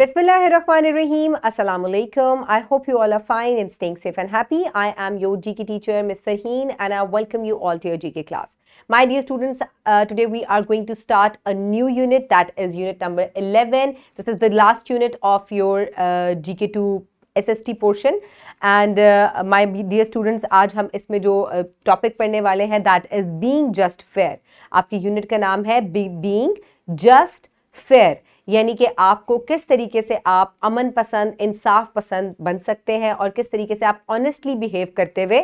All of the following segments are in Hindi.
Bismillahirrahmanirrahim. Assalamu alaikum. I hope you all are fine and staying safe and happy. I am your GK teacher, Ms. Farheen, and I welcome you all to your GK class. My dear students, uh, today we are going to start a new unit that is unit number 11. This is the last unit of your uh, GK2 SST portion. And my dear students आज हम इसमें जो टॉपिक uh, पढ़ने वाले हैं that is being just fair आपकी यूनिट का नाम है बीइंग जस्ट फेयर यानी कि आपको किस तरीके से आप अमन पसंद इंसाफ पसंद बन सकते हैं और किस तरीके से आप ऑनेस्टली बिहेव करते हुए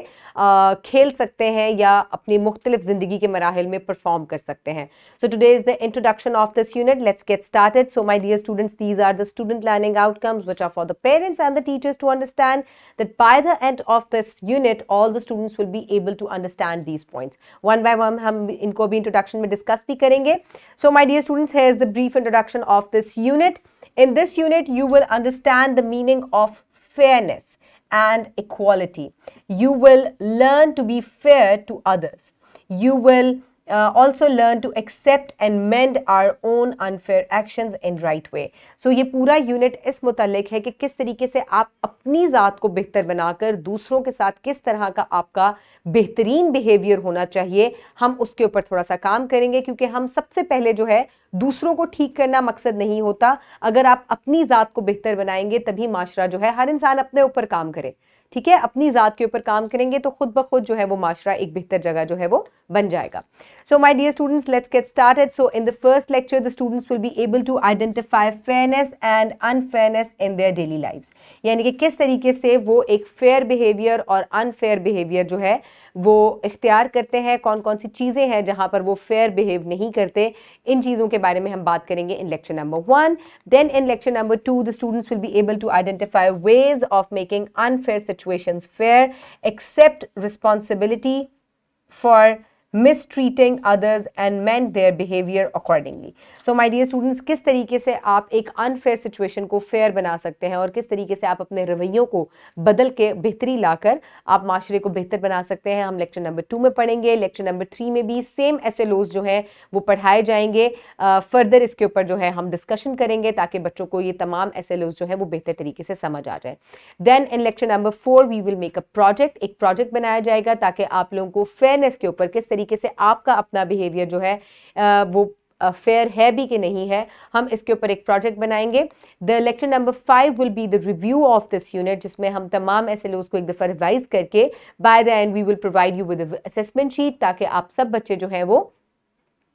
खेल सकते हैं या अपनी मुख्तलिफ ज़िंदगी के मराहल में परफॉर्म कर सकते हैं so today is the introduction of this unit let's get started so my dear students these are the student learning outcomes which are for the parents and the teachers to understand that by the end of this unit all the students will be able to understand these points one by one हम इनको भी इंट्रोडक्शन में डिस्कस भी करेंगे सो माई डियर स्टूडेंट्स है is the brief introduction of this unit. In this unit, you will understand the meaning of fairness and equality. You will learn to be fair to others. You will uh, also learn to accept and mend our own unfair actions in right way. So ये पूरा unit इस मुतलक है कि किस तरीके से आप अपनी ज़ात को बेहतर बनाकर दूसरों के साथ किस तरह का आपका बेहतरीन behavior होना चाहिए हम उसके ऊपर थोड़ा सा काम करेंगे क्योंकि हम सबसे पहले जो है दूसरों को ठीक करना मकसद नहीं होता अगर आप अपनी ज़ात को बेहतर बनाएंगे तभी माशरा जो है हर इंसान अपने ऊपर काम करे ठीक है अपनी ज़ात के ऊपर काम करेंगे तो खुद ब खुद जो है वो माशरा एक बेहतर जगह जो है वो बन जाएगा so my dear students let's get started so in the first lecture the students will be able to identify fairness and unfairness in their daily life यानी कि किस तरीके से वो एक फेयर बिहेवियर और अनफेयर बिहेवियर जो है वो इख्तियार करते हैं कौन कौन सी चीज़ें हैं जहाँ पर वो फेयर बिहेव नहीं करते इन चीज़ों के के बारे में हम बात करेंगे in lecture number one then in lecture number two the students will be able to identify ways of making unfair situations fair accept responsibility for mistreating others and man their behaviour accordingly so my dear students किस तरीके से आप एक अनफेयर सिचुएशन को फेयर बना सकते हैं और किस तरीके से आप अपने रवैयों को बदल के बेहतरी लाकर आप माशरे को बेहतर बना सकते हैं हम लेक्चर नंबर टू में पढ़ेंगे लेक्चर नंबर थ्री में भी सेम ऐसे लोज जो हैं वो पढ़ाए जाएंगे फर्दर इसके ऊपर जो है हम डिस्कशन करेंगे ताकि बच्चों को ये तमाम ऐसे लोज जो है वो बेहतर तरीके से समझ आ जाए then in lecture number four we will make a project एक प्रोजेक्ट बनाया जाएगा ताकि आप लोगों को फेयरनेस के ऊपर किस तरीके से आपका अपना बिहेवियर जो है वो फेयर है भी कि नहीं है हम इसके ऊपर एक प्रोजेक्ट बनाएंगे the lecture number five will be the review of this unit जिसमें हम तमाम ऐसे लोग को एक दफ़ा रिवाइज करके by the end we will provide you with assessment sheet ताकि आप सब बच्चे जो हैं वो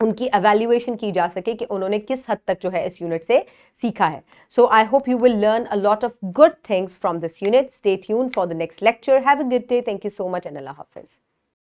उनकी अवेल्यूएशन की जा सके कि उन्होंने किस हद तक जो है इस यूनिट से सीखा है so I hope you will learn a lot of good things from this unit stay यून for the next lecture have a good day thank you so much एंड अल्लाह हाफिज़